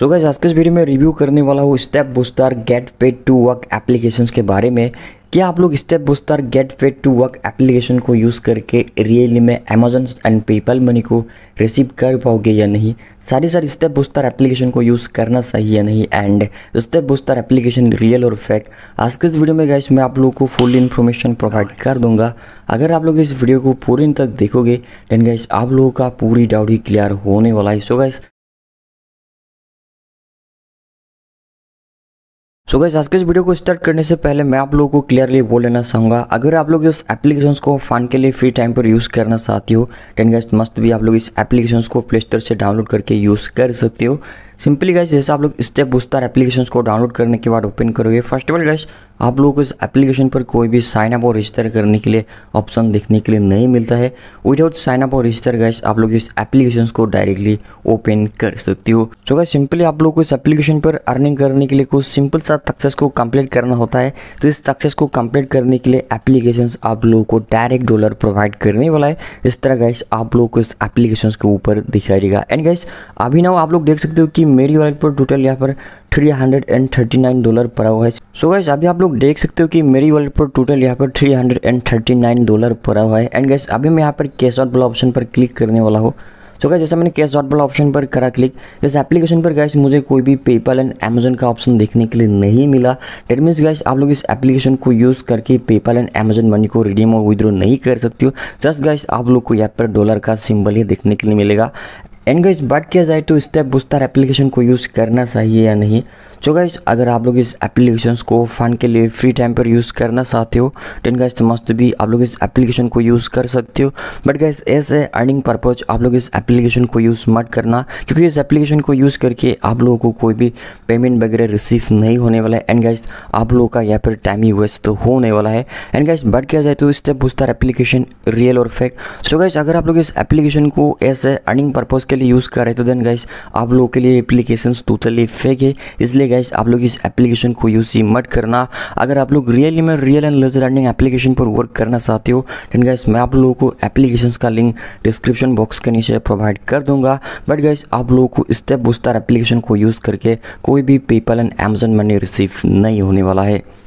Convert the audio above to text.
सो so आज के इस वीडियो में रिव्यू करने वाला हूँ step booster get paid to work application के बारे में क्या आप लोग step booster get paid to work application को यूज़ करके रियली में अमेजोन एंड पेपल मनी को रिसीव कर पाओगे या नहीं सारी सारी स्टेप बुस्तार एप्लीकेशन को यूज़ करना सही या नहीं and step booster application real और फेक आज के इस वीडियो में गैस मैं आप लोगों को फुल इन्फॉर्मेशन प्रोवाइड कर दूंगा अगर आप लोग इस वीडियो को पूरे तक देखोगे दैन गैस आप लोगों का पूरी डाउट ही क्लियर होने वाला है so guys so so guys आज के इस वीडियो को स्टार्ट करने से पहले मैं आप लोगों को क्लियरली बोल लेना चाहूँगा अगर आप लोग इस एप्लीकेशन को फन के लिए फ्री टाइम पर यूज़ करना चाहते हो टेन गैस मस्त भी आप लोग इस एप्लीकेशन को प्ले स्टोर से डाउनलोड करके यूज़ कर सकते हो सिंपली गैस जैसे आप लोग स्टेप बुस्तार एप्लीकेशन को डाउनलोड करने के बाद ओपन करोगे फर्स्ट ऑफ ऑल गैस आप लोगों को इस एप्लीकेशन पर कोई भी साइन अप और रजिस्टर करने के लिए ऑप्शन देखने के लिए नहीं मिलता है विदाउट साइन अप और रजिस्टर गैस आप लोग इस एप्लीकेशन को डायरेक्टली ओपन कर सकते हो तो गैस सिंपली आप लोग को इस एप्लीकेशन पर अर्निंग करने के लिए कुछ सिंपल सा सक्सेस को कंप्लीट करना होता है तो इस सक्सेस को कंप्लीट करने के लिए एप्लीकेशन आप लोगों को डायरेक्ट डॉलर प्रोवाइड करने वाला है इस तरह गैस आप लोग को इस एप्लीकेशन के ऊपर दिखाई देगा एंड गैस अभी ना आप लोग देख सकते हो कि मेरी वॉलेट पर टोटल यहाँ पर three hundred and thirty nine dollar पड़ा हुआ है सो so गैस अभी आप लोग देख सकते हो कि मेरी वॉलेट पर टोटल यहाँ पर three hundred and thirty nine dollar पड़ा हुआ है एंड गैस अभी मैं यहाँ पर कैश आउट वाला ऑप्शन पर क्लिक करने वाला हूँ सो गैस जैसे मैंने कैश डॉट वाला ऑप्शन पर करा क्लिक इस एप्लीकेशन पर गैस मुझे कोई भी पेपल एंड अमेजन का ऑप्शन देखने के लिए नहीं मिला डेट मीन्स गैस आप लोग इस एप्लीकेशन को यूज़ करके पेपल एंड अमेजन मनी को रिडीम और विद्रो नहीं कर सकते हो जस्ट गैस आप लोग को यहाँ पर डॉलर का सिंबल ही देखने के लिए मिलेगा एंड गाइज बात किया जाए तो स्टेप बूस्टर एप्लीकेशन को यूज़ करना चाहिए या नहीं तो गाइज अगर आप लोग इस एप्लीकेशन को फ़न के लिए फ्री टाइम पर यूज़ करना चाहते हो टेन गाइज तो मस्त भी आप लोग इस एप्लीकेशन को यूज़ कर सकते हो but guys as a earning purpose आप लोग इस एप्लीकेशन को यूज़ मत करना क्योंकि इस एप्लीकेशन को यूज़ करके आप लोगों को कोई भी पेमेंट वगैरह रिसीव नहीं होने वाला है एंड गाइज आप लोगों का या पर टाइम ही वेस्ट तो होने वाला है एंड गाइज बट किया जाए तो स्टेप बुस्तर एप्लीकेशन रियल और फेक सो गाइज अगर आप लोग इस एप्लीकेशन को एज ए अर्निंग पर्पज़ के लिए यूज़ कर रहे तो देन गाइज आप लोगों के लिए एप्लीकेशन टोटली फेक है इसलिए इसलिए गैस आप लोग इस एप्लीकेशन को यूज ही मत करना अगर आप लोग रियली में real and legit earning application पर वर्क करना चाहते हो देन गैस मैं आप लोगों को एप्लीकेशन का लिंक डिस्क्रिप्शन बॉक्स के नीचे प्रोवाइड कर दूंगा बट गैस आप लोगों को स्टेप बुस्तार एप्लीकेशन को यूज़ करके कोई भी PayPal and Amazon money receive नहीं होने वाला है